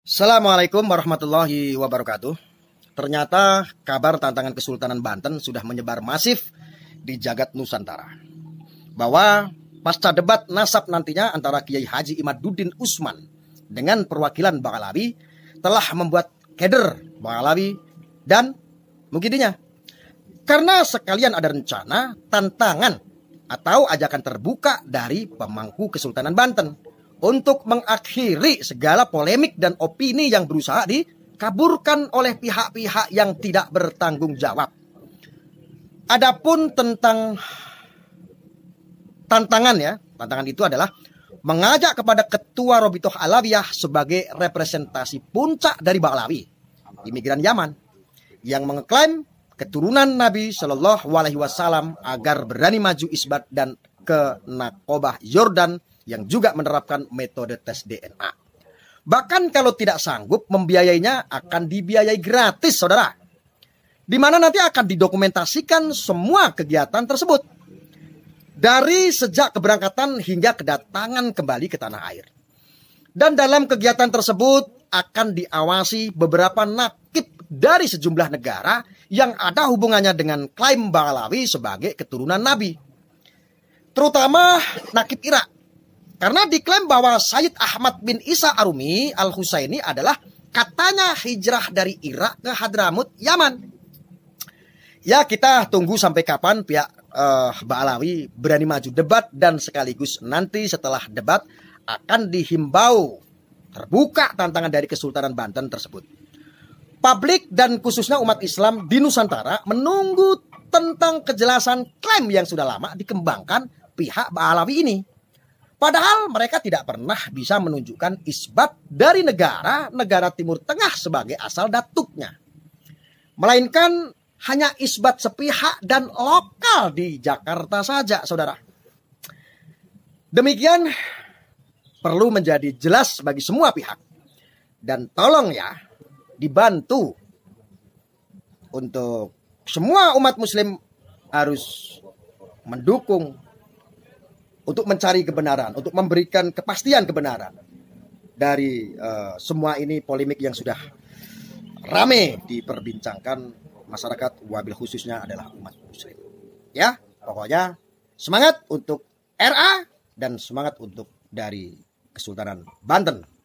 Assalamualaikum warahmatullahi wabarakatuh. Ternyata kabar tantangan Kesultanan Banten sudah menyebar masif di jagat Nusantara. Bahwa pasca debat nasab nantinya antara Kiai Haji Imaduddin Usman dengan perwakilan Bangalawi telah membuat keder Bangalawi dan mungkinnya Karena sekalian ada rencana tantangan atau ajakan terbuka dari pemangku Kesultanan Banten untuk mengakhiri segala polemik dan opini yang berusaha dikaburkan oleh pihak-pihak yang tidak bertanggung jawab. Adapun tentang tantangan ya, tantangan itu adalah mengajak kepada ketua Robitoh Alawiyah sebagai representasi puncak dari Ba'lawi, imigran Yaman, yang mengklaim keturunan Nabi Shallallahu Alaihi Wasallam agar berani maju isbat dan ke Nakobah Jordan yang juga menerapkan metode tes DNA. Bahkan kalau tidak sanggup membiayainya akan dibiayai gratis, saudara. Di mana nanti akan didokumentasikan semua kegiatan tersebut. Dari sejak keberangkatan hingga kedatangan kembali ke tanah air. Dan dalam kegiatan tersebut akan diawasi beberapa nakib dari sejumlah negara yang ada hubungannya dengan klaim Balawi sebagai keturunan Nabi terutama nakib Irak karena diklaim bahwa Sayyid Ahmad bin Isa Arumi Al-Husaini adalah katanya hijrah dari Irak ke Hadramut, Yaman. Ya kita tunggu sampai kapan pihak uh, Ba'alawi berani maju debat dan sekaligus nanti setelah debat akan dihimbau terbuka tantangan dari Kesultanan Banten tersebut. Publik dan khususnya umat Islam di Nusantara menunggu tentang kejelasan klaim yang sudah lama dikembangkan pihak Ba'alawi ini. Padahal mereka tidak pernah bisa menunjukkan isbat dari negara negara Timur Tengah sebagai asal datuknya. Melainkan hanya isbat sepihak dan lokal di Jakarta saja, saudara. Demikian perlu menjadi jelas bagi semua pihak. Dan tolong ya, dibantu untuk semua umat muslim harus mendukung untuk mencari kebenaran, untuk memberikan kepastian kebenaran dari uh, semua ini polemik yang sudah rame diperbincangkan masyarakat wabil khususnya adalah umat muslim. Ya, pokoknya semangat untuk RA dan semangat untuk dari Kesultanan Banten.